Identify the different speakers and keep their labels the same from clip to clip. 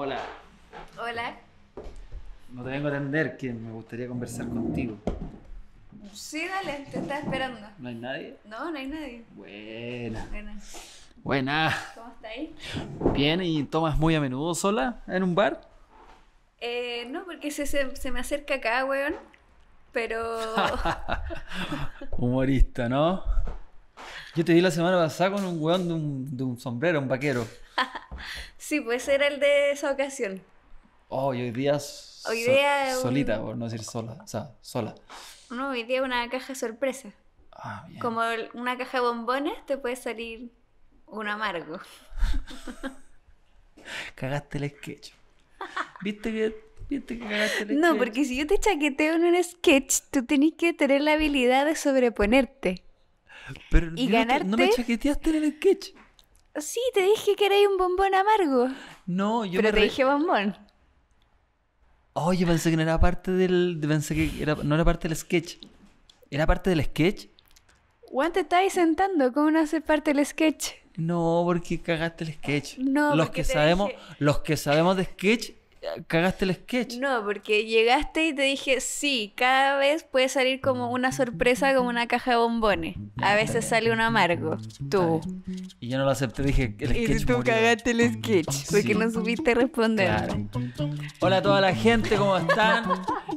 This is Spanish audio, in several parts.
Speaker 1: Hola. Hola. No te vengo a atender, que me gustaría conversar contigo.
Speaker 2: Sí, dale, te estaba esperando. ¿No hay nadie? No, no hay nadie.
Speaker 1: Buena. Buena. Buena. ¿Cómo ahí? Bien, ¿y tomas muy a menudo sola en un bar?
Speaker 2: Eh, no, porque se, me acerca acá, weón. Pero.
Speaker 1: Humorista, ¿no? Yo te vi la semana pasada con un weón de un, de un sombrero, un vaquero.
Speaker 2: Sí, puede ser el de esa ocasión.
Speaker 1: Oh, y hoy día. solita, por no decir sola. O sea, sola.
Speaker 2: No, hoy día una caja sorpresa. Ah, Como una caja de bombones, te puede salir un amargo.
Speaker 1: Cagaste el sketch. ¿Viste que cagaste el no, porque
Speaker 2: si yo te chaqueteo en un sketch, tú tenés que tener la habilidad de sobreponerte.
Speaker 1: Pero y ganarte... no me
Speaker 2: chaqueteaste en el sketch. Sí, te dije que erais un bombón amargo.
Speaker 1: No, yo Pero te dije bombón. Oye, oh, pensé que no era parte del. Pensé que no era parte del sketch. ¿Era parte del sketch?
Speaker 2: Juan, te estáis sentando. ¿Cómo no hace parte del sketch?
Speaker 1: No, porque cagaste el sketch. No, los que sabemos, los que sabemos de sketch cagaste el
Speaker 2: sketch. No, porque llegaste y te dije, sí, cada vez puede salir como una sorpresa, como una caja de bombones. A veces sale un amargo,
Speaker 1: tú. Y yo no lo acepté, dije, el y sketch. Y tú cagaste el sketch,
Speaker 2: porque no supiste responder.
Speaker 1: Hola a toda la gente, ¿cómo están?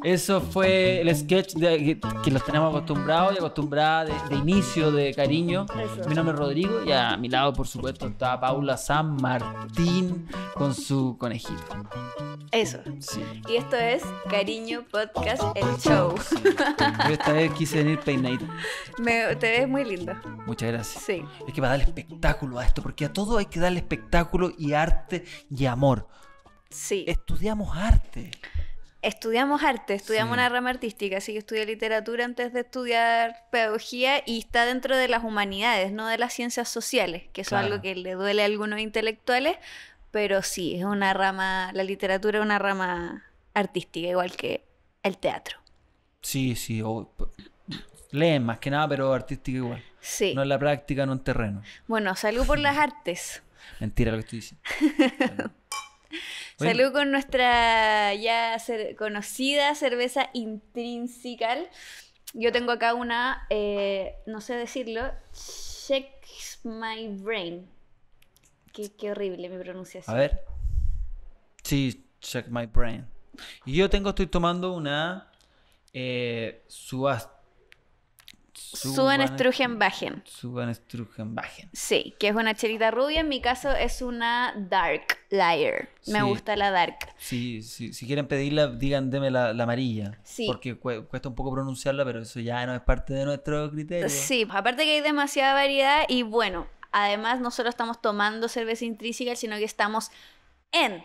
Speaker 1: Eso fue el sketch que, los tenemos acostumbrados y acostumbrada de, inicio, de cariño. Mi nombre es Rodrigo y a mi lado, por supuesto, está Paula San Martín con su conejito. Eso. Sí.
Speaker 2: Y esto es Cariño Podcast El Show. esta
Speaker 1: vez quise venir peinadito.
Speaker 2: Me, te ves muy linda Muchas gracias. Sí.
Speaker 1: Es que va a dar espectáculo a esto, porque a todo hay que darle espectáculo y arte y amor. Sí. Estudiamos arte.
Speaker 2: Estudiamos arte, estudiamos una rama artística, así que estudié literatura antes de estudiar pedagogía y está dentro de las humanidades, no de las ciencias sociales, que eso es algo que le duele a algunos intelectuales, pero sí, es una rama, la literatura es una rama artística, igual que el teatro.
Speaker 1: Sí, sí, o, leen más que nada, pero artística igual. Sí. No en la práctica, no en terreno.
Speaker 2: Bueno, salud por las artes.
Speaker 1: Mentira lo que estoy diciendo. Salud
Speaker 2: con nuestra ya conocida cerveza intrinsical. Yo tengo acá una, eh, no sé decirlo, Check My Brain. Qué, horrible mi pronunciación. A ver.
Speaker 1: Sí, check my brain. Y yo tengo, estoy tomando una eh, subas, bajen.
Speaker 2: Sí, que es una chelita rubia. En mi caso es una Dark Liar. Me gusta la Dark.
Speaker 1: Sí, sí, si quieren pedirla, díganme la, amarilla. Sí. Porque cuesta un poco pronunciarla, pero eso ya no es parte de nuestro criterio. Sí,
Speaker 2: pues, aparte que hay demasiada variedad y bueno, Además, no solo estamos tomando cerveza intrínseca, sino que estamos en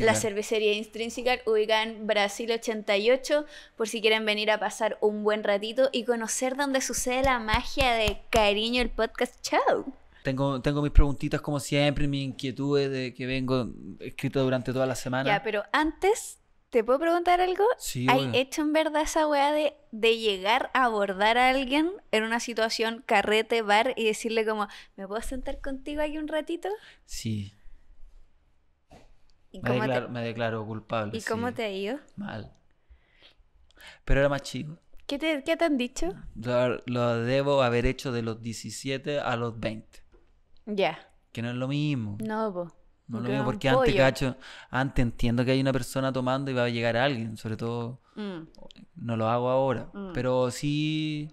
Speaker 2: La cervecería Intrínseca, ubicada en Brasil 88, por si quieren venir a pasar un buen ratito y conocer dónde sucede la magia de Cariño el Podcast ¡Chao!
Speaker 1: Tengo, tengo mis preguntitas como siempre, mis inquietudes de que vengo escrito durante toda la semana. Ya,
Speaker 2: pero antes ¿Te puedo preguntar algo? Sí, ¿Hay hecho en verdad esa weá de, llegar a abordar a alguien en una situación carrete, bar y decirle como, ¿me puedo sentar contigo aquí un ratito? Sí. me,
Speaker 1: declaro, me, culpable. ¿Y cómo te ha ido? Mal. Pero era más chico.
Speaker 2: ¿Qué te, han dicho?
Speaker 1: Lo, debo haber hecho de los 17 a los 20. Ya. Que no es lo mismo. No,
Speaker 2: po. No lo veo porque antes, cacho,
Speaker 1: antes entiendo que hay una persona tomando y va a llegar alguien, sobre todo, mm. no lo hago ahora, mm. pero sí,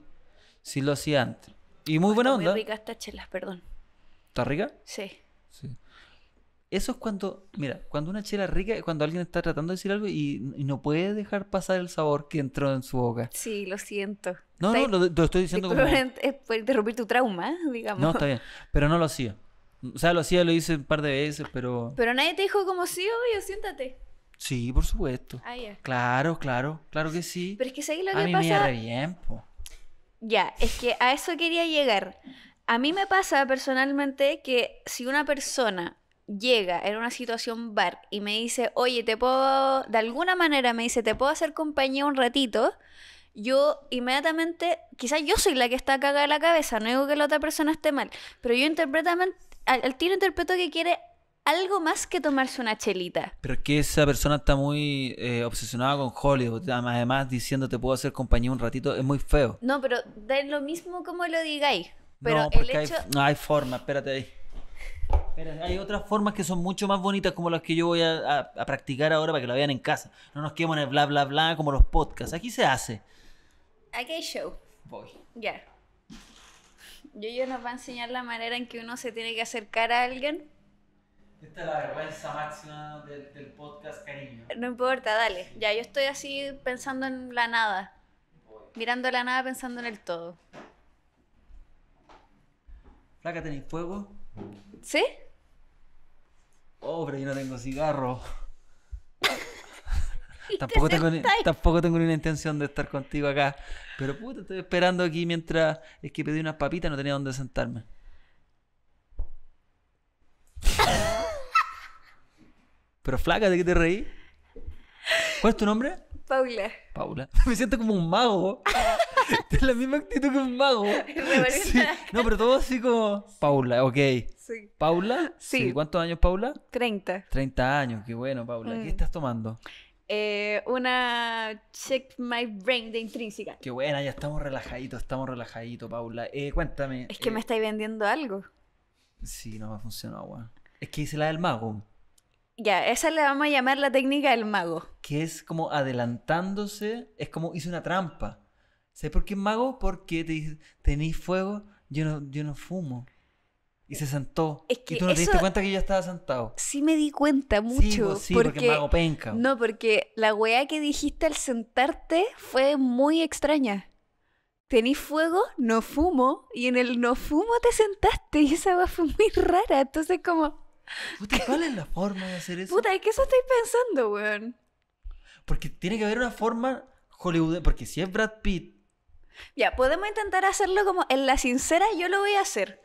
Speaker 1: sí lo hacía antes. Y muy buena onda. Muy
Speaker 2: rica esta chela, perdón. ¿Está rica? Sí.
Speaker 1: Sí. Eso es cuando, mira, cuando una chela rica, cuando alguien está tratando de decir algo y, no puede dejar pasar el sabor que entró en su boca.
Speaker 2: Sí, lo siento.
Speaker 1: No, no, lo, estoy diciendo como... Es
Speaker 2: por interrumpir tu trauma, digamos. No, está bien,
Speaker 1: pero no lo hacía. O sea, lo hacía, lo hice un par de veces, pero...
Speaker 2: Pero nadie te dijo como sí, obvio, siéntate.
Speaker 1: Sí, por supuesto. Ah, claro, claro, claro que sí.
Speaker 2: Pero es que ¿sabes lo que a mí Me bien, Ya, es que a eso quería llegar. A mí me pasa personalmente que si una persona llega en una situación bar y me dice, oye, te puedo, de alguna manera me dice, te puedo hacer compañía un ratito, yo inmediatamente, quizás yo soy la que está cagada de la cabeza, no digo que la otra persona esté mal, pero yo interpretamente, al, tiro interpretó que quiere algo más que tomarse una chelita.
Speaker 1: Pero es que esa persona está muy eh, obsesionada con Hollywood. Además, diciendo te puedo hacer compañía un ratito, es muy feo.
Speaker 2: No, pero de lo mismo como lo digáis. no, porque hay,
Speaker 1: no forma, espérate ahí. hay otras formas que son mucho más bonitas como las que yo voy a, practicar ahora para que lo vean en casa. No nos quedemos en el bla bla bla como los podcasts. Aquí se hace.
Speaker 2: Aquí hay show. Voy. Ya ellos nos va a enseñar la manera en que uno se tiene que acercar a alguien.
Speaker 1: Esta es la vergüenza máxima del, podcast, cariño. No
Speaker 2: importa, dale. Ya, yo estoy así pensando en la nada. Mirando la nada, pensando en el todo.
Speaker 1: Flaca, ¿tenéis fuego? ¿Sí? Oh, pero yo no tengo cigarro. tampoco, tengo ni, tampoco intención de estar contigo acá. Pero puto, estoy esperando aquí mientras es que pedí unas papitas, no tenía dónde sentarme. Pero flaca, ¿de qué te reí? ¿Cuál es tu nombre? Paula. Paula. Me siento como un mago. Tienes la misma actitud que un mago. No, pero todo así como. Paula, ok. ¿Paula? Sí. ¿Cuántos años, Paula? 30. 30 años, qué bueno, Paula. Mm. ¿Qué estás tomando?
Speaker 2: Eh, una Check My Brain de Intrínseca.
Speaker 1: Qué buena, ya estamos relajaditos, estamos relajaditos, Paula. Eh, cuéntame. Es que eh, me
Speaker 2: estáis vendiendo algo.
Speaker 1: Sí, no me ha funcionado, Es que hice la del mago.
Speaker 2: Ya, esa le vamos a llamar la técnica del mago.
Speaker 1: Que es como adelantándose, es como hice una trampa. ¿Sabes por qué mago? Porque te fuego, yo no, yo no fumo. Y se sentó. y tú no te diste cuenta que yo estaba sentado. Sí me di
Speaker 2: cuenta mucho. Pues sí, porque, me hago penca. No, porque la weá que dijiste al sentarte fue muy extraña. Tení fuego, no fumo, y en el no fumo te sentaste, y esa weá fue muy rara. Entonces como...
Speaker 1: Puta, ¿cuál es la forma de hacer eso? Puta,
Speaker 2: es que eso estoy pensando, weón.
Speaker 1: Porque tiene que haber una forma Hollywood, porque si es Brad Pitt...
Speaker 2: Ya, podemos intentar hacerlo como en la sincera, yo lo voy a hacer.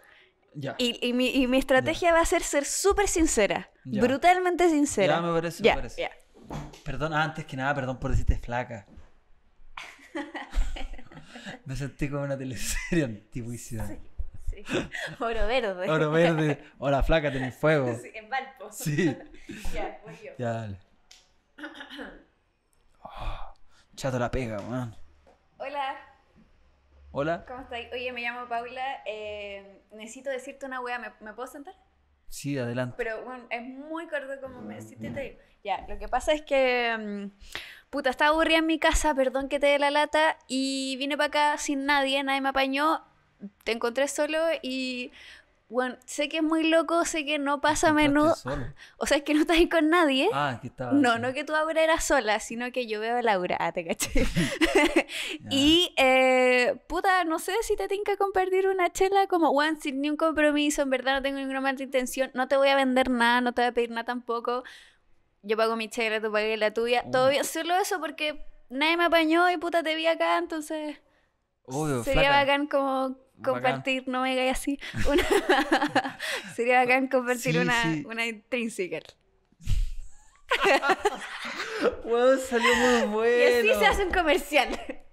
Speaker 2: Y, y, mi, y mi estrategia va a ser ser súper sincera, brutalmente
Speaker 1: sincera. Ya, me parece, ya, me Perdón, ah, antes que nada, perdón por decirte flaca. me sentí como una teleserie antiguísima. Sí,
Speaker 2: sí. Oro verde. Oro verde.
Speaker 1: Hola, flaca, tenés fuego. Sí, en Valpo. Sí. ya, voy yo. Ya, dale. Ah, chato la pega, man. Hola. Hola.
Speaker 2: ¿Cómo estás? Oye, me llamo Paula. Eh, necesito decirte una wea. ¿Me, puedo sentar?
Speaker 1: Sí, adelante.
Speaker 2: Pero bueno, es muy corto como me deciste. Ya, lo que pasa es que. Mm, puta, estaba aburrida en mi casa, perdón que te dé la lata. Y vine para acá sin nadie, nadie me apañó. Te encontré solo y bueno, sé que es muy loco, sé que no pasa a menudo. O sea, es que no estás ahí con nadie. Ah, aquí estaba. No, no que tu aura era sola, sino que yo veo a Laura ah, te caché. y, eh, puta, no sé si te que compartir una chela como, one sin ni un compromiso, en verdad no tengo ninguna mala intención, no te voy a vender nada, no te voy a pedir nada tampoco. Yo pago mi chela, tú pagues la tuya. Oh. todo Todavía solo eso porque nadie me apañó y puta te vi acá, entonces.
Speaker 1: sería bacán
Speaker 2: como compartir no me y así. sería bacán compartir una, una intrínseca.
Speaker 1: bueno salió muy bueno. Y así se hace un comercial.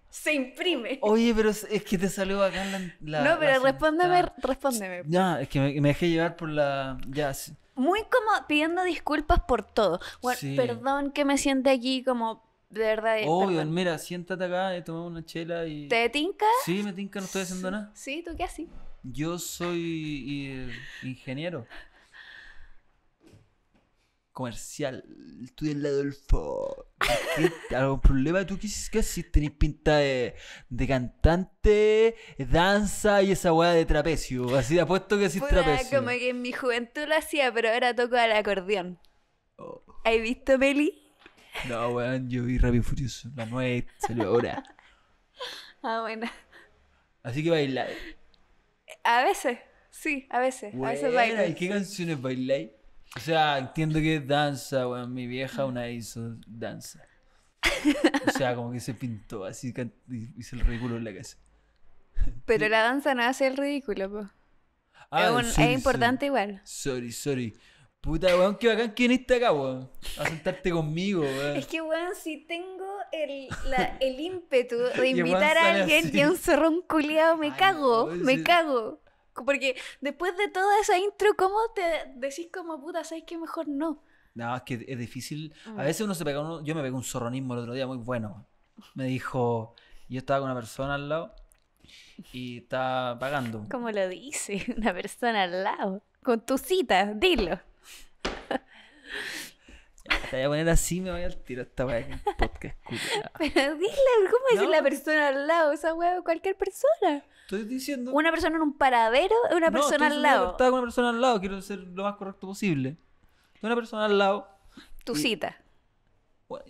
Speaker 1: Se imprime. Oye, pero es que te salió bacán la. la no,
Speaker 2: pero respóndeme, respóndeme.
Speaker 1: Ya, es que me, dejé llevar por la. Ya,
Speaker 2: Muy como pidiendo disculpas por todo. Bueno, perdón que me siente aquí como de verdad. Eh, Obvio,
Speaker 1: mira, siéntate acá, y eh, tomamos una chela y. ¿Te
Speaker 2: tinca? Sí, me
Speaker 1: tinca, no estoy haciendo nada.
Speaker 2: Sí, ¿tú qué haces?
Speaker 1: Yo soy eh, ingeniero. Comercial. Estudié en la Adolfo. ¿Algún problema? ¿Tú qué haces? Tenís pinta de, de cantante, danza y esa weá de trapecio. Así apuesto que haces trapecio. Como
Speaker 2: que en mi juventud lo hacía, pero ahora toco al acordeón. Oh. ¿Has visto Meli
Speaker 1: no, weón, yo vi Rápido Furioso. La nuez, salió ahora. Ah, bueno. Así que baila
Speaker 2: A veces, sí, a veces. a veces baila ¿Y qué
Speaker 1: canciones baila? O sea, entiendo que es danza, weón. Mi vieja una hizo danza. O sea, como que se pintó así, y- hizo el ridículo en la casa. Pero
Speaker 2: la danza no hace el ridículo, po.
Speaker 1: Ah, es, es importante igual. Sorry, sorry. Puta, weón, qué bacán que viniste acá, weón. A sentarte conmigo, weón. Es
Speaker 2: que, weón, si tengo el, ímpetu de invitar a alguien y a un zorrón culiado, me cago, me cago. Porque después de toda esa intro, ¿cómo te decís como puta, sabes que mejor no?
Speaker 1: No, es que es difícil. A mm. veces uno se pega uno, yo me pegué un zorronismo el otro día muy bueno. Me dijo, yo estaba con una persona al lado y estaba pagando.
Speaker 2: ¿Cómo lo dice, una persona al lado. Con tu cita, dilo.
Speaker 1: Te voy a poner así, me voy al tiro esta weá que podcast
Speaker 2: Pero dile, ¿cómo decir la persona al lado? Esa weá, cualquier persona. Estoy diciendo. Una persona en un paradero, una persona al lado.
Speaker 1: Estaba con una persona al lado, quiero ser lo más correcto posible. una persona al lado, Tu cita.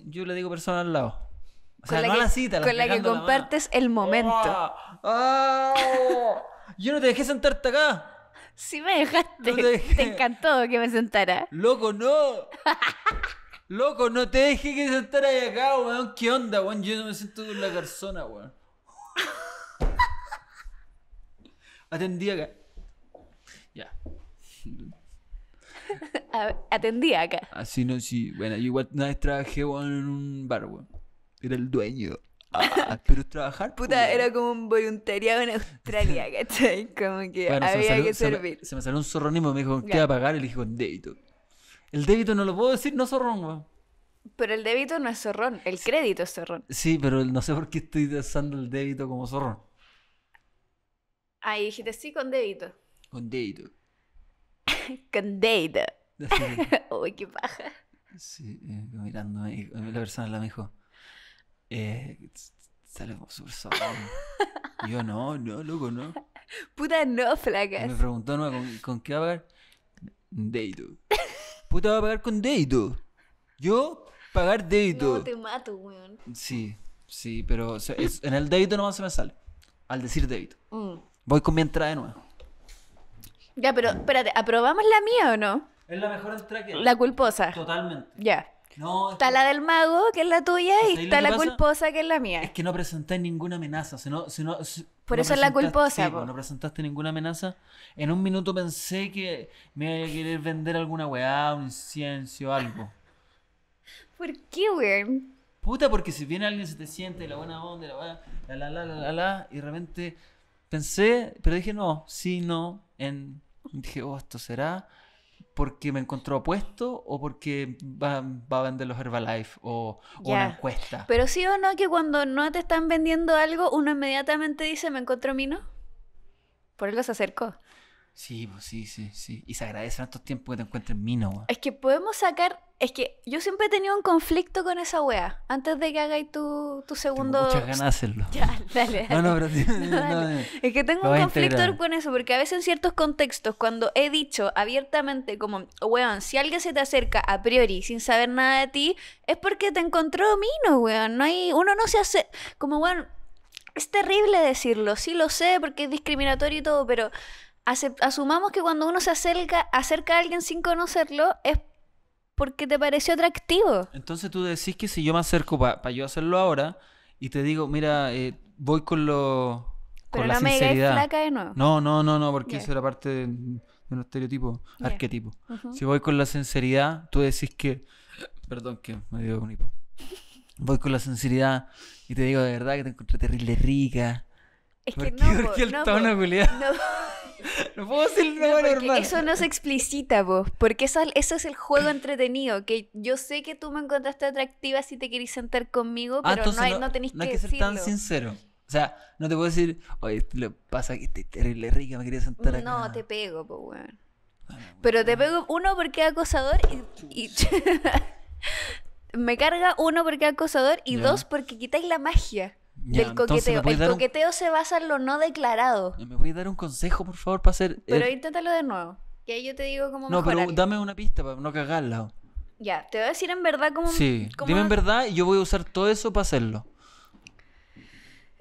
Speaker 1: yo le digo persona al lado. O sea, con la no que, la cita, con la que compartes
Speaker 2: el momento. ¡Oh! ¡Oh! Yo no te dejé sentarte acá. Sí me dejaste. te te encantó que me sentara.
Speaker 1: Loco, no. Loco, no te dejes que sentar ahí acá, weón. ¿Qué onda, weón? Yo no me siento con la persona, weón. Atendí acá. Ya. Atendí acá. Así ah, no, sí. Bueno, yo igual una vez trabajé, weón, en un bar, weón. Era el dueño. Ah, pero trabajar.
Speaker 2: Puta, pues, era como un voluntariado en Australia, ¿cachai? Como que había que servir.
Speaker 1: Se me, salió un zorronismo, me dijo, ¿qué va a pagar? Y le dije, con débito. El débito no lo puedo decir, no zorrón, weón.
Speaker 2: Pero el débito no es zorrón, el crédito es zorrón.
Speaker 1: Sí, pero no sé por qué estoy usando el débito como zorrón.
Speaker 2: Ahí dijiste sí con débito. Con débito. con débito. Uy, qué paja.
Speaker 1: Sí, eh, mirándome, eh, la persona la me dijo, eh, sale como súper zorrón. yo, no, no, loco, no.
Speaker 2: Puta no, flacas. me
Speaker 1: preguntó, ¿no? ¿Con, qué va a Débito. Puta, va a pagar con débito. Yo, pagar débito. No, te
Speaker 2: mato, weón.
Speaker 1: Sí, sí, pero en el débito no se me sale. Al decir débito. Mm. Voy con mi entrada de nuevo.
Speaker 2: Ya, pero espérate, ¿aprobamos la mía o no?
Speaker 1: Es la mejor entrada que La culposa. Totalmente. Ya. está
Speaker 2: la del mago, que es la tuya, y está la culposa, que es la mía. Es
Speaker 1: que no presenté ninguna amenaza. sino... Por eso es la culposa. No presentaste ninguna amenaza. En un minuto pensé que me iba a querer vender alguna weá, un incienso, algo.
Speaker 2: ¿Por qué, weón?
Speaker 1: Puta, porque si viene alguien se te siente la buena onda, la weá, la la la la la, la y de repente pensé, pero dije no, sí, no, en, dije, oh, esto será, porque me encontró opuesto o porque va, a vender los Herbalife o, una encuesta.
Speaker 2: Pero sí o no que cuando no te están vendiendo algo, uno inmediatamente dice, me encontró Mino. Por algo se acercó.
Speaker 1: Sí, pues sí, sí, sí. Y se agradece estos tiempos que te encuentres mino, weón.
Speaker 2: Es que podemos sacar. Es que yo siempre he tenido un conflicto con esa weá. Antes de que hagáis tu, segundo. Tengo muchas ganas de
Speaker 1: hacerlo. Ya, dale. dale. No, no, pero.
Speaker 2: Es que tengo un conflicto con eso, porque a veces en ciertos contextos, cuando he dicho abiertamente, como, weón, si alguien se te acerca a priori sin saber nada de ti, es porque te encontró mino, weón. No hay. Uno no se hace. Como, weón. Es terrible decirlo, sí lo sé porque es discriminatorio y todo, pero asumamos que cuando uno se acerca, acerca a alguien sin conocerlo es porque te pareció atractivo.
Speaker 1: Entonces tú decís que si yo me acerco para yo hacerlo ahora y te digo, mira, eh, voy con lo...
Speaker 2: Con la sinceridad. No, no, no, no, porque eso
Speaker 1: era parte de, un estereotipo, arquetipo. Si voy con la sinceridad, tú decís que... Perdón, que me dio un hipo. Voy con la sinceridad y te digo de verdad que te encontré terrible rica es que no, no, No.
Speaker 2: no puedo decir normal. Eso no se explicita, vos. Porque eso, es el juego entretenido. Que yo sé que tú me encontraste atractiva si te querís sentar conmigo, ah, pero no, hay, no, tenés que, que ser tan sincero.
Speaker 1: O sea, no te puedo decir, oye, lo pasa que estoy terrible rica, me quería sentar acá.
Speaker 2: No, te pego, pues, weón. pero te pego uno porque es acosador y. me carga uno porque es acosador y dos porque quitáis la magia.
Speaker 1: El coqueteo
Speaker 2: se basa en lo no declarado.
Speaker 1: ¿Me voy a dar un consejo, por favor, para hacer. Pero
Speaker 2: inténtalo de nuevo. Que ahí yo te digo cómo No, pero
Speaker 1: dame una pista para no cagarla.
Speaker 2: Ya, te voy a decir en verdad cómo. Sí, dime en verdad
Speaker 1: y yo voy a usar todo eso para hacerlo.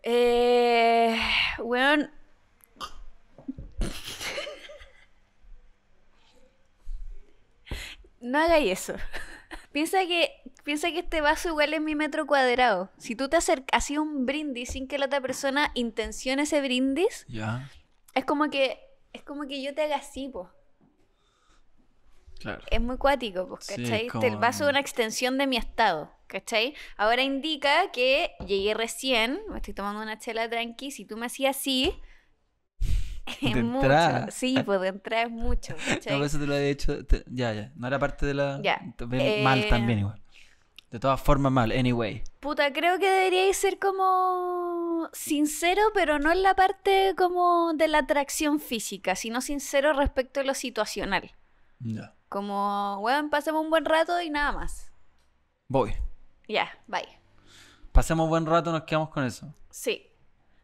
Speaker 2: Eh. no hagáis eso. Piensa que Piensa que este vaso igual es mi metro cuadrado. Si tú te acercas así un brindis sin que la otra persona intencione ese brindis, ya. es como que es como que yo te haga así, po. Claro. Es muy cuático, pues, ¿cachai? Este, el vaso es una extensión de mi estado, ¿cachai? Ahora indica que llegué recién, me estoy tomando una chela tranqui, si tú me hacías así,
Speaker 1: es de mucho. Sí,
Speaker 2: pues de es mucho. ¿cachai? No, eso
Speaker 1: te lo he hecho. ya, ya. No era parte de la. Ya. Mal eh, también igual. De todas formas, mal, anyway.
Speaker 2: Puta, creo que deberíais ser como sincero, pero no en la parte como de la atracción física, sino sincero respecto a lo situacional. Ya. Como, weón, pasemos un buen rato y nada más. Voy. Ya, bye.
Speaker 1: Pasemos buen rato, nos quedamos con eso.
Speaker 2: Sí.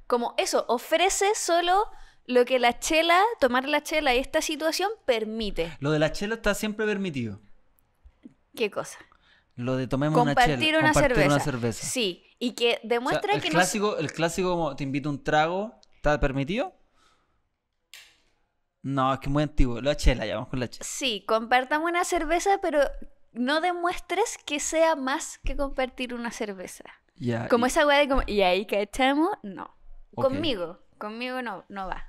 Speaker 2: Como eso, ofrece solo lo que la chela, tomar la chela y esta situación permite.
Speaker 1: Lo de la chela está siempre permitido. ¿Qué cosa? Lo de tomemos una, chela, compartir una cerveza.
Speaker 2: Sí, y que demuestra el que clásico,
Speaker 1: El clásico como te invito un trago, ¿está permitido? No, es que es muy antiguo. La chela, ya vamos con la chela.
Speaker 2: Sí, compartamos una cerveza, pero no demuestres que sea más que compartir una cerveza. ya como esa weá de como, y ahí que echamos no.
Speaker 1: Conmigo,
Speaker 2: conmigo no, no va.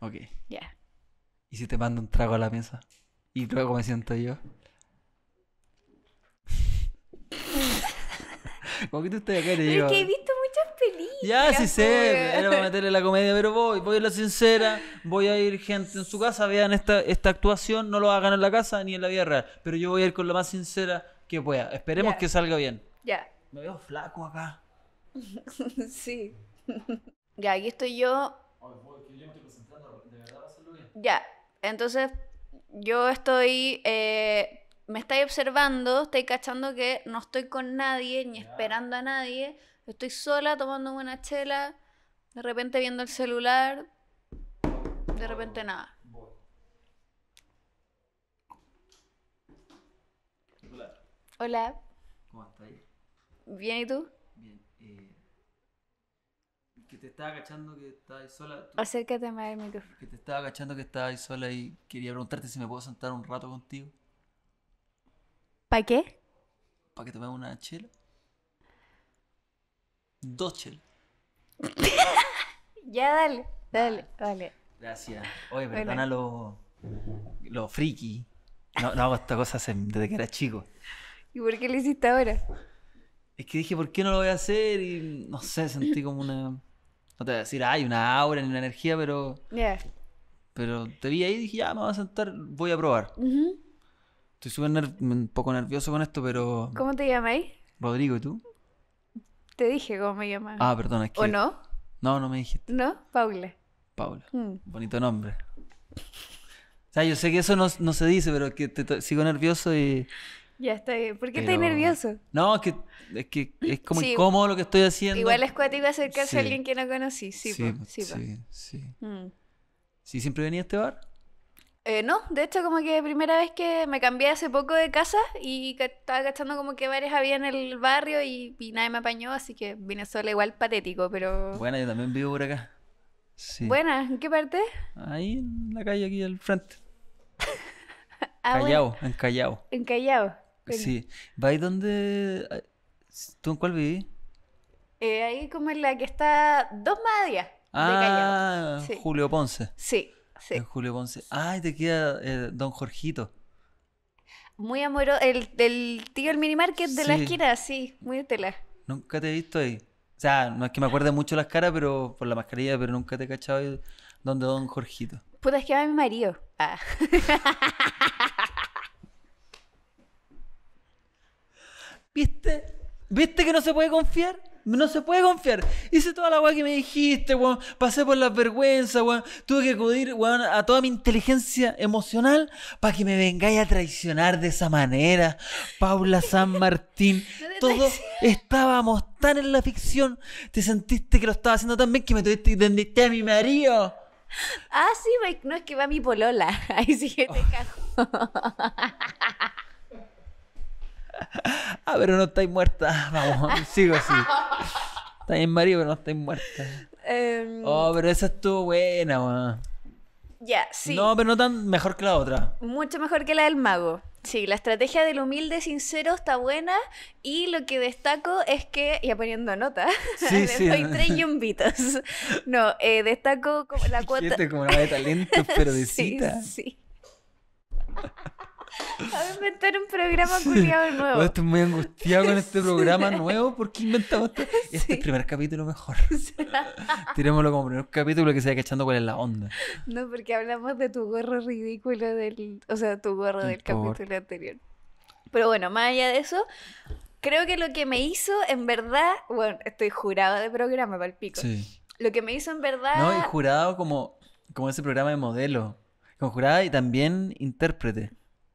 Speaker 2: Ok. Ya.
Speaker 1: ¿Y si te mando un trago a la mesa? ¿Y luego me siento yo? porque Es que he
Speaker 2: visto muchas películas.
Speaker 1: Ya, sí sé. Era para meterle la comedia, pero voy, voy a la sincera. Voy a ir gente en su casa, vean esta, esta actuación. No lo hagan en la casa ni en la vida real. Pero yo voy a ir con la más sincera que pueda. Esperemos que salga bien. Ya. Me veo flaco acá.
Speaker 2: sí. ya, aquí estoy yo. Ya, entonces yo estoy eh, me estáis observando, estáis cachando que no estoy con nadie, ni esperando a nadie, estoy sola tomando una chela, de repente viendo el celular, de repente nada. Hola. Hola. ¿Cómo estás? Bien, ¿y tú?
Speaker 1: Bien. Eh, que te estaba cachando que estabas sola. Acércate
Speaker 2: más al micrófono.
Speaker 1: Que te estaba cachando que estabas sola y quería preguntarte si me puedo sentar un rato contigo. ¿Para qué? Para que tomemos una chela. Dos chelas.
Speaker 2: ya, dale, dale, ah. dale.
Speaker 1: Gracias. Oye, perdona los lo friki. No, no hago esta cosa desde que era chico.
Speaker 2: ¿Y por qué lo hiciste ahora?
Speaker 1: Es que dije, ¿por qué no lo voy a hacer? Y no sé, sentí como una. No te voy a decir, hay una aura ni una energía, pero. Yeah. Pero te vi ahí y dije, ya me voy a sentar, voy a probar. Estoy súper un poco nervioso con esto, pero.
Speaker 2: ¿Cómo te llamáis? Rodrigo, ¿y tú? Te dije cómo me llamaba. Ah,
Speaker 1: perdón, es que. ¿O no? No, no me dijiste.
Speaker 2: ¿No? Paula. Paula. Mm.
Speaker 1: Bonito nombre. O sea, yo sé que eso no, se dice, pero que te, sigo nervioso y.
Speaker 2: Ya está bien. ¿Por qué estás nervioso?
Speaker 1: No, es que es, que es como incómodo lo que estoy haciendo. Igual es a
Speaker 2: acercarse iba a alguien que no conocí. Sí, sí, sí, sí. Sí. Mm.
Speaker 1: sí. siempre venía a este bar?
Speaker 2: Eh, no, de hecho como que primera vez que me cambié hace poco de casa y estaba cachando como que varias había en el barrio y, nadie me apañó, así que vine sola igual patético, pero...
Speaker 1: Bueno, yo también vivo por acá. Sí.
Speaker 2: Buena, ¿en qué parte?
Speaker 1: Ahí en la calle aquí al frente. Ah, Callao, en Callao.
Speaker 2: En Callao. Sí.
Speaker 1: ¿Va ahí donde... Eh, ¿Tú en cuál vivís?
Speaker 2: Eh, ahí como en la que está dos más
Speaker 1: Ah, de Callao. Ah, Julio Ponce.
Speaker 2: Sí. En
Speaker 1: Julio Ponce. Ay, te queda eh, Don Jorgito.
Speaker 2: Muy amoroso. El, el tío del minimarket de la esquina, sí, muy de tela.
Speaker 1: Nunca te he visto ahí. O sea, no es que me ah. acuerde mucho las caras, pero por la mascarilla, pero nunca te he cachado ahí donde Don Jorgito. Puta, es que va mi marido. Ah. ¿Viste? ¿Viste que no se puede confiar? No se puede confiar. Hice toda la weá que me dijiste, weón. Pasé por las vergüenzas, weón. Tuve que acudir, weón, a toda mi inteligencia emocional para que me vengáis a traicionar de esa manera. Paula San Martín. Todos estábamos tan en la ficción. Te sentiste que lo estaba haciendo tan bien que me tuviste a mi marido.
Speaker 2: Ah, sí, no es que va mi polola. Ahí sí que te oh. cago.
Speaker 1: ah, pero no estáis muerta. Vamos, sigo así. Está en marido, pero no estáis muerta.
Speaker 2: Em, oh,
Speaker 1: pero esa estuvo buena, weón.
Speaker 2: Ya, sí. No,
Speaker 1: pero no tan mejor que la otra.
Speaker 2: Mucho mejor que la del mago. Sí, la estrategia del humilde sincero está buena y lo que destaco es que, ya poniendo nota, sí, doy ¿no? tres eh, No, destaco como la cuota...
Speaker 1: como la de talento, pero de Sí.
Speaker 2: A inventar un programa culiado nuevo. estoy
Speaker 1: muy angustiado con este programa nuevo. porque inventamos Este el primer capítulo mejor. Tirémoslo como primer capítulo que se vaya cachando cuál es la onda.
Speaker 2: No, porque hablamos de tu gorro ridículo del. O sea, tu gorro del capítulo anterior. Pero bueno, más allá de eso, creo que lo que me hizo en verdad. Bueno, estoy jurado de programa, para pico. Lo que me hizo en verdad. No, y
Speaker 1: jurado como, como ese programa de modelo. Con jurada y también intérprete.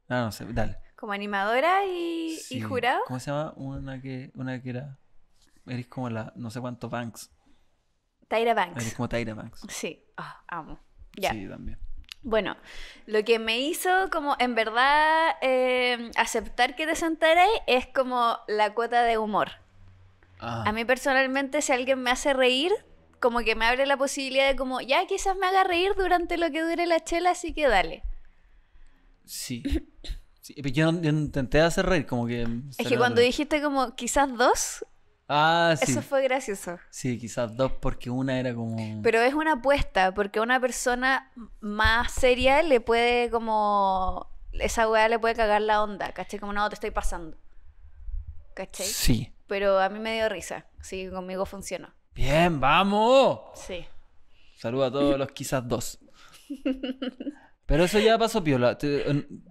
Speaker 1: No, ah, no sé, dale.
Speaker 2: Como animadora y, jurado.
Speaker 1: ¿Cómo se llama? Una que, una que era. Eres como la. No sé cuánto Banks.
Speaker 2: Tyra Banks. Eres como Tyra Banks. Sí, ah, amo. Sí, también. Bueno, lo que me hizo como en verdad eh, aceptar que te sentaré es como la cuota de humor. Ah. A mí personalmente si alguien me hace reír, como que me abre la posibilidad de como, ya quizás me haga reír durante lo que dure la chela, así que dale.
Speaker 1: Sí. yo, intenté hacer reír, como que. Es que cuando
Speaker 2: dijiste como quizás dos.
Speaker 1: Ah, sí. Eso fue gracioso. Sí, quizás dos, porque una era como. Pero es
Speaker 2: una apuesta, porque una persona más seria le puede como. Esa weá le puede cagar la onda, ¿cachai? Como no, te estoy pasando. ¿cachai? Sí. Pero a mí me dio risa, sí conmigo funcionó.
Speaker 1: Bien, vamos. Sí. Saludos a todos los quizás dos. Pero eso ya pasó piola.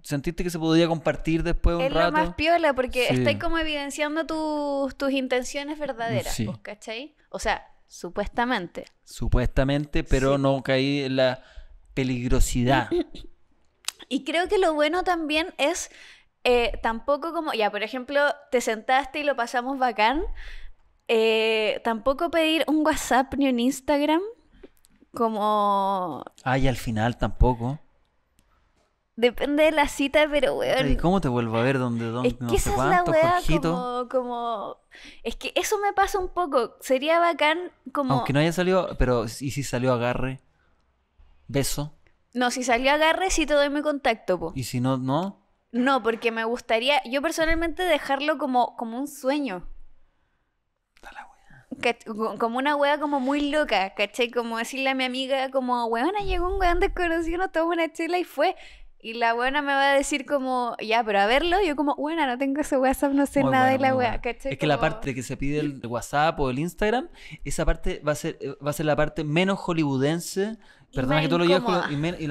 Speaker 1: ¿Sentiste que se podía compartir después un rato? Es lo más
Speaker 2: piola porque estoy como evidenciando tus, tus intenciones verdaderas, ¿cachai? O sea, supuestamente.
Speaker 1: Supuestamente, pero no caí en la peligrosidad.
Speaker 2: Y creo que lo bueno también es eh, tampoco como, ya, por ejemplo, te sentaste y lo pasamos bacán. Eh, tampoco pedir un WhatsApp ni un Instagram como...
Speaker 1: Ay, al final tampoco.
Speaker 2: Depende de la cita, pero weón. ¿Y
Speaker 1: cómo te vuelvo a ver ¿Dónde? es que esa es la weá, como,
Speaker 2: como, Es que eso me pasa un poco. Sería bacán como. Aunque no
Speaker 1: haya salido, pero ¿y si salió agarre? ¿Beso?
Speaker 2: No, si salió agarre, sí te doy mi contacto, po.
Speaker 1: ¿Y si no, no?
Speaker 2: No, porque me gustaría, yo personalmente, dejarlo como, como un sueño. Que, como una wea como muy loca, ¿cachai? Como decirle a mi amiga, como, weona, llegó un weón desconocido, no tomó una chela y fue. Y la buena me va a decir como, ya, pero a verlo, yo como, buena, no tengo ese WhatsApp, no sé nada de la weá, Es que la
Speaker 1: parte que se pide el WhatsApp o el Instagram, esa parte va a ser, va a ser la parte menos hollywoodense, perdón, perdona que tú lo y, la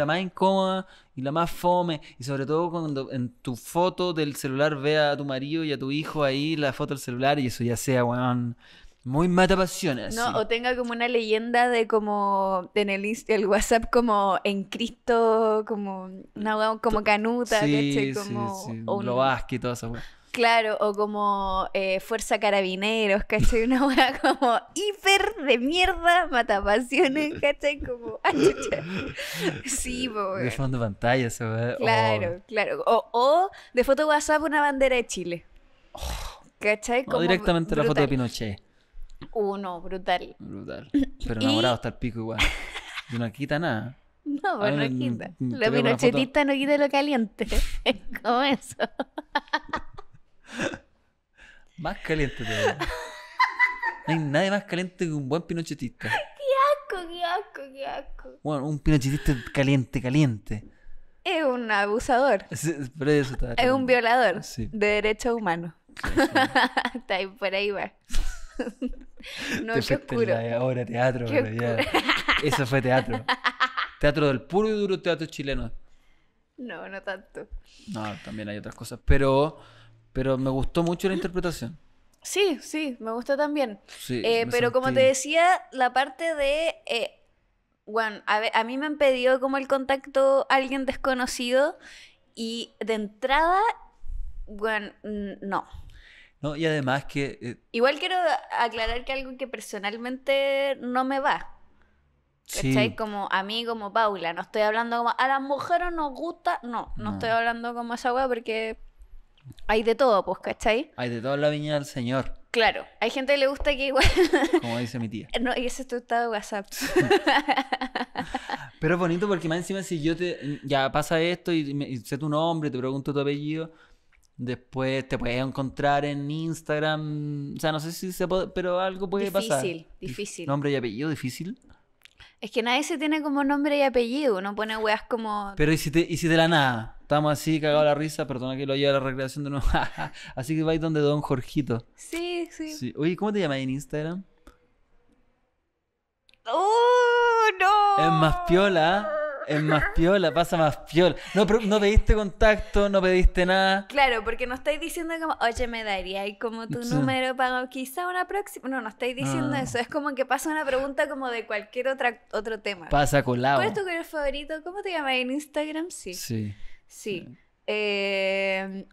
Speaker 1: más incómoda, y la más fome, y sobre todo cuando en tu foto del celular vea a tu marido y a tu hijo ahí, la foto del celular, y eso ya sea, weón. Muy mata pasiones. No, o
Speaker 2: tenga como una leyenda de como en el, WhatsApp como en Cristo, como como canuta, sí, como sí,
Speaker 1: todo
Speaker 2: Claro, o como eh, Fuerza Carabineros, ¿cachai? Una hueá como hiper de mierda, matapasiones, ¿cachai? Como, ah, Sí, De
Speaker 1: fondo pantalla, se ve. Oh. Claro,
Speaker 2: claro. O, o, de foto WhatsApp una bandera de Chile. Oh. ¿cachai? Como o directamente la foto de Pinochet. Uno, brutal.
Speaker 1: Brutal. Pero enamorado está hasta el pico igual. Y no quita nada. No, pues no quita. Mm, lo pinochetista
Speaker 2: no quita lo caliente. Es como eso.
Speaker 1: más caliente todavía. No hay nadie más caliente que un buen pinochetista. ¡Qué
Speaker 2: asco, qué asco, qué asco!
Speaker 1: Bueno, un pinochetista caliente, caliente.
Speaker 2: Es un abusador.
Speaker 1: es un violador
Speaker 2: de derechos humanos. está ahí, por ahí va. no, te qué
Speaker 1: Ahora eh, teatro, Eso fue teatro. Teatro del puro y duro teatro chileno.
Speaker 2: No, no tanto.
Speaker 1: No, también hay otras cosas. Pero, pero me gustó mucho la interpretación.
Speaker 2: Sí, sí, me gustó también. Eh, pero como te decía, la parte de. Eh, a, mí me han pedido como el contacto alguien desconocido y de entrada, bueno, no
Speaker 1: no, y además que... Eh,
Speaker 2: igual quiero aclarar que algo que personalmente no me va. ¿Cachai? Como a mí, como Paula. No estoy hablando como a las mujeres nos gusta. No, no, estoy hablando como esa weá porque hay de todo, pues, ¿cachai?
Speaker 1: Hay de todo en la viña del Señor.
Speaker 2: Claro, hay gente que le gusta que igual.
Speaker 1: Como dice mi tía.
Speaker 2: No, y ese es tu estado WhatsApp.
Speaker 1: Pero es bonito porque más encima si yo te. Ya pasa esto y, y sé tu nombre, te pregunto tu apellido Después te puedes encontrar en Instagram. O sea, no sé si se puede, pero algo puede pasar. Difícil,
Speaker 2: difícil. Nombre
Speaker 1: y apellido, difícil.
Speaker 2: Es que nadie se tiene como nombre y apellido, no pone weas como.
Speaker 1: Pero y si te, si de la nada. Estamos así, cagados la risa, perdona que lo lleva a la recreación de nuevo. así que vais donde Don Jorgito. Sí, sí, sí. Oye, ¿cómo te llamas en Instagram?
Speaker 2: ¡Oh, no! Es
Speaker 1: más piola. ¿ah? Es más piola, pasa más piola. No, no pediste contacto, no pediste nada.
Speaker 2: Claro, porque no estáis diciendo como, oye, me daría y como tu número para quizá una próxima. No, no estáis diciendo ah. eso. Es como que pasa una pregunta como de cualquier otra, otro tema. Pasa colado. ¿Cuál es tu color favorito? ¿Cómo te llamas en Instagram? Sí. Sí. Sí. Eh,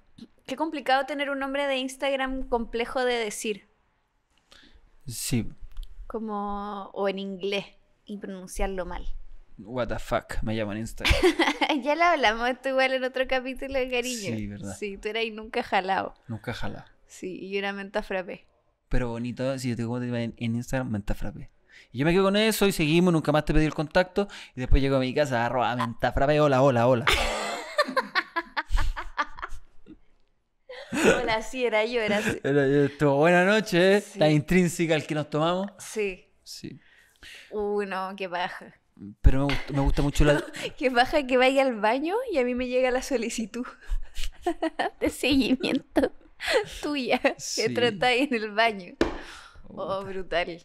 Speaker 2: qué complicado tener un nombre de Instagram complejo de decir. Sí. Como, o en inglés y pronunciarlo mal
Speaker 1: what the fuck me llaman en Instagram.
Speaker 2: ya la hablamos esto igual en otro capítulo de cariño. Sí, verdad. Sí, tú eras ahí nunca jalado. Nunca jalado. Sí, y yo era menta
Speaker 1: Pero bonito, si yo te digo en, en Instagram, menta Y yo me quedo con eso y seguimos, nunca más te pedí el contacto. Y después llego a mi casa, agarro a menta hola, hola, hola.
Speaker 2: hola, sí, era yo, era así.
Speaker 1: Estuvo buena noche, ¿eh? la intrínseca al que nos tomamos. Sí. Sí.
Speaker 2: Uno, qué baja.
Speaker 1: Pero me, gusta mucho la...
Speaker 2: que baja que vaya al baño y a mí me llega la solicitud de seguimiento tuya que tratáis en el baño. Oh, brutal.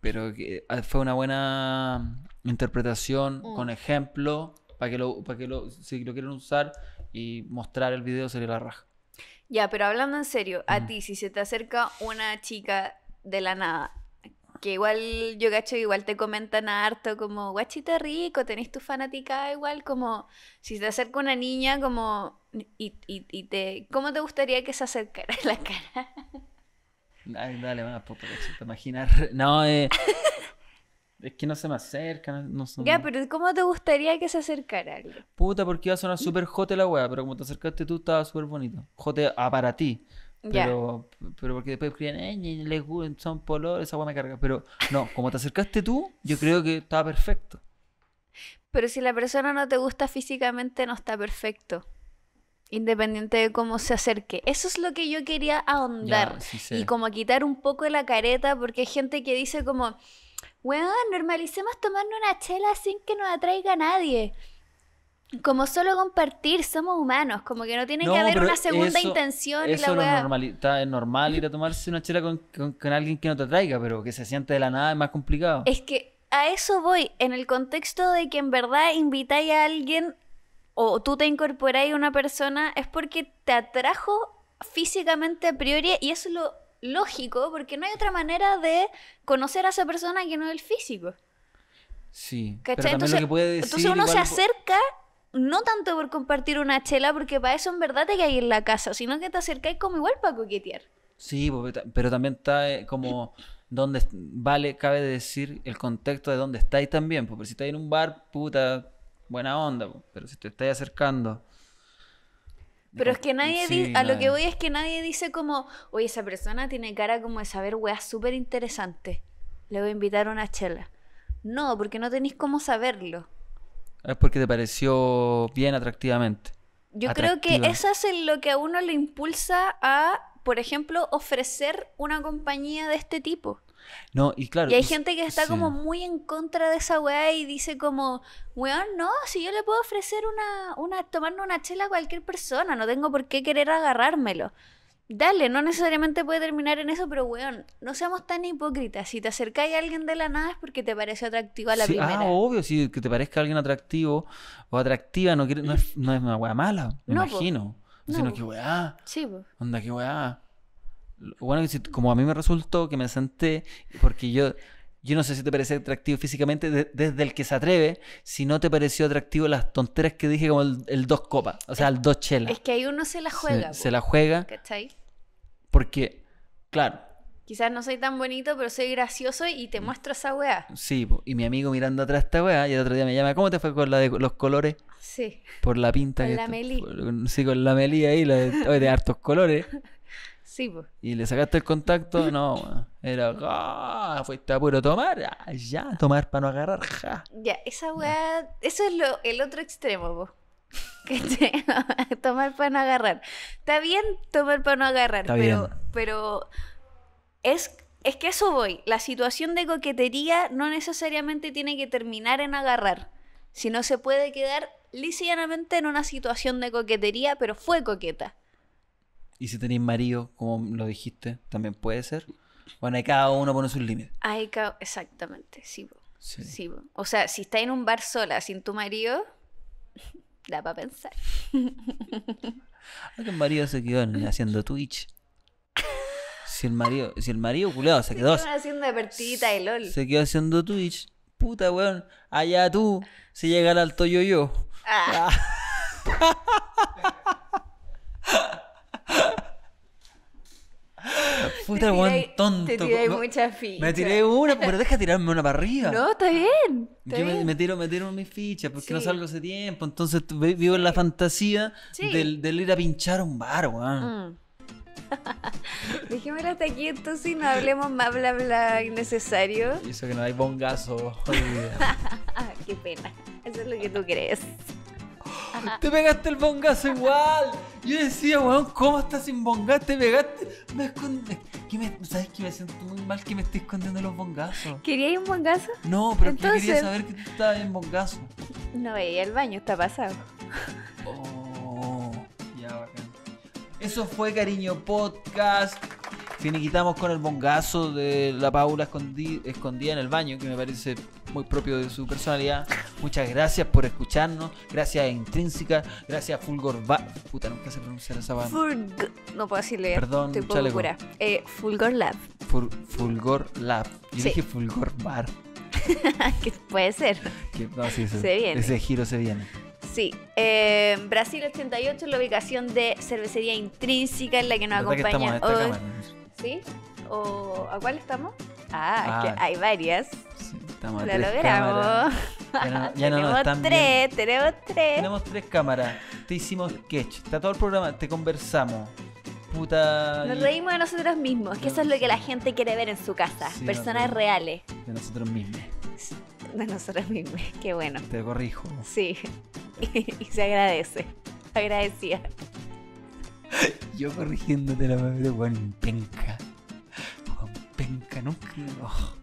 Speaker 1: Pero ah, fue una buena interpretación mm. con ejemplo para que, lo, para si lo quieren usar y mostrar el video sería la raja.
Speaker 2: Ya, pero hablando en serio, a mm. ti si se te acerca una chica de la nada que igual, yo gacho, igual te comentan harto como, guachita rico, tenés tu fanática, igual como, si te acerca una niña, como, y, te, ¿cómo te gustaría que se acercara la cara?
Speaker 1: Ay, dale, más, te imaginar. No, eh, es que no se me acerca, no, son... Ya,
Speaker 2: pero ¿cómo te gustaría que se acercara
Speaker 1: Puta, porque iba a sonar súper jote la wea, pero como te acercaste tú, estaba súper bonito. Jote, ah, para ti.
Speaker 2: Pero,
Speaker 1: pero porque después escribían, eh, les son polos, esa agua carga. Pero no, como te acercaste tú, yo creo que estaba perfecto.
Speaker 2: Pero si la persona no te gusta físicamente, no está perfecto. Independiente de cómo se acerque. Eso es lo que yo quería ahondar. y como quitar un poco la careta, porque hay gente que dice como, weón, normalicemos tomando una chela sin que nos atraiga a nadie como solo compartir, somos humanos, como que no tiene que haber una segunda intención. Eso la es, normal,
Speaker 1: es normal ir a tomarse una chela con, alguien que no te atraiga, pero que se siente de la nada es más complicado. Es
Speaker 2: que a eso voy, en el contexto de que en verdad invitáis a alguien o tú te incorporáis a una persona, es porque te atrajo físicamente a priori y eso es lo lógico, porque no hay otra manera de conocer a esa persona que no el físico.
Speaker 1: Sí, entonces, uno se acerca
Speaker 2: no tanto por compartir una chela, porque para eso en verdad te ir en la casa, sino que te acercáis como igual para coquetear.
Speaker 1: Sí, pero también está eh, como donde vale, cabe decir el contexto de dónde estáis también, porque si estáis en un bar, puta, buena onda, pero si te estáis acercando.
Speaker 2: Pero es que nadie a lo que voy es que nadie dice como, oye, esa persona tiene cara como de saber weas súper interesante, Le voy a invitar a una chela. No, porque no tenéis cómo saberlo.
Speaker 1: Es porque te pareció bien atractivamente. Yo creo que eso
Speaker 2: es lo que a uno le impulsa a, por ejemplo, ofrecer una compañía de este tipo.
Speaker 1: No, y claro. hay gente que está como
Speaker 2: muy en contra de esa weá y dice como, weón, no, si yo le puedo ofrecer una, una, tomarme una chela a cualquier persona, no tengo por qué querer agarrármelo. Dale, no necesariamente puede terminar en eso, pero weón, no seamos tan hipócritas. Si te acercáis a alguien de la nada es porque te pareció atractivo a la ah, primera. Ah,
Speaker 1: obvio, si que te parezca alguien atractivo o atractiva no, no, es, una weá mala, me imagino. Sino que weá. Sí, pues. Onda, que weá. Bueno, como a mí me resultó que me senté, porque yo, yo no sé si te parece atractivo físicamente desde el que se atreve, si no te pareció atractivo las tonteras que dije como el, dos copas, o sea, el dos chelas. Es
Speaker 2: que ahí uno se la juega. Se, se la juega. ¿Cachai?
Speaker 1: Porque, claro.
Speaker 2: Quizás no soy tan bonito, pero soy gracioso y te mm. muestro esa weá.
Speaker 1: Sí, y mi amigo mirando atrás esta weá, y el otro día me llama, ¿cómo te fue con la de los colores? Sí. Por la pinta. Con la melí. Sí, con la melí ahí, de... hartos colores. Sí, pues Y le sacaste el contacto, no, era, ¡ah! Fuiste a puro tomar, ah, ya, tomar para no agarrar, ja.
Speaker 2: Ya, esa weá, eso es lo, el otro extremo, pues. Que tomar para no agarrar. Está bien tomar para no agarrar, pero, es, es que eso voy. La situación de coquetería no necesariamente tiene que terminar en agarrar, sino se puede quedar lisianamente en una situación de coquetería, pero fue coqueta.
Speaker 1: ¿Y si tenéis marido, como lo dijiste, también puede ser? Bueno, ahí cada uno pone sus límites.
Speaker 2: Exactamente, sí, O sea, si está en un bar sola sin tu marido, Da para pensar.
Speaker 1: ¿A qué marido se quedó haciendo Twitch? Si el marido, si el marido culado se quedó. Se
Speaker 2: quedó haciendo apertita y
Speaker 1: LOL. Se quedó haciendo Twitch. Puta weón. Allá tú, si llega el alto yo ah. Puta el tonto. Te tiré muchas fichas. Me tiré una, pero deja tirarme una para arriba. No,
Speaker 2: está bien. yo
Speaker 1: Me, tiro, me tiro mis fichas porque no salgo hace tiempo. Entonces vivo en la fantasía del, ir a pinchar un bar, weón.
Speaker 2: Mm. Déjeme hasta aquí entonces y no hablemos más bla bla innecesario.
Speaker 1: Y eso que no hay bongazo. Qué pena. Eso es lo que tú crees. Te pegaste el bongazo igual. Yo decía, weón, ¿cómo estás sin bongazo? Te pegaste. Me escondí. ¿sabes que me siento muy mal que me esté escondiendo los bongazos?
Speaker 2: ¿Querías un bongazo? No, pero Entonces... quería saber
Speaker 1: que tú estabas en bongazo.
Speaker 2: No y el baño, está pasado.
Speaker 1: Oh, ya bacán. Eso fue Cariño Podcast finiquitamos con el bongazo de la Paula escondida, en el baño, que me parece muy propio de su personalidad. Muchas gracias por escucharnos. Gracias Intrínseca. Gracias a Fulgor Bar Puta, nunca se pronunciar esa palabra.
Speaker 2: Fulg no puedo decirle. Perdón, eh, Fulgor Lab.
Speaker 1: Fulgor Lab. Yo dije Fulgor Bar.
Speaker 2: que puede ser.
Speaker 1: se, viene. Ese giro se viene.
Speaker 2: Sí, eh, Brasil 88 es la ubicación de cervecería intrínseca en la que nos acompaña hoy. ¿Sí? ¿O a cuál estamos? Ah, que ah. hay varias. Sí,
Speaker 1: estamos Lo logramos. Ya no, tenemos tres,
Speaker 2: tenemos tres. Tenemos
Speaker 1: tres cámaras. Te hicimos sketch. Está todo el programa, te conversamos. Puta. Nos reímos
Speaker 2: de nosotros mismos, que eso es lo que la gente quiere ver en su casa. personas reales.
Speaker 1: De nosotros mismos.
Speaker 2: De nosotros mismos, qué bueno. Te corrijo. Sí. y, y se agradece. Agradecida.
Speaker 1: Yo corrigiéndote la mami de Juan Penca. Juan Penca, nunca. creo.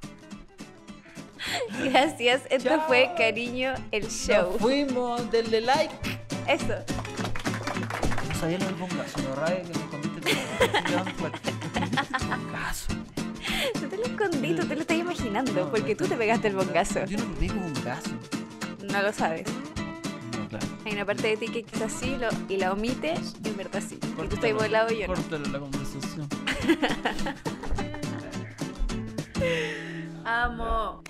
Speaker 2: Gracias, esto fue Cariño el Show. fuimos, denle like. Eso.
Speaker 1: No sabía lo del bongazo, lo raro que me escondiste.
Speaker 2: No te lo escondí, te lo estás imaginando, porque tú te pegaste el bongazo. Yo no me pego un bongazo. No lo sabes. Claro. Hay una parte de ti que quizás sí lo, y la omite y en verdad sí. Porque tú estás volado y yo Córtalo
Speaker 1: no. la conversación.
Speaker 2: Amo.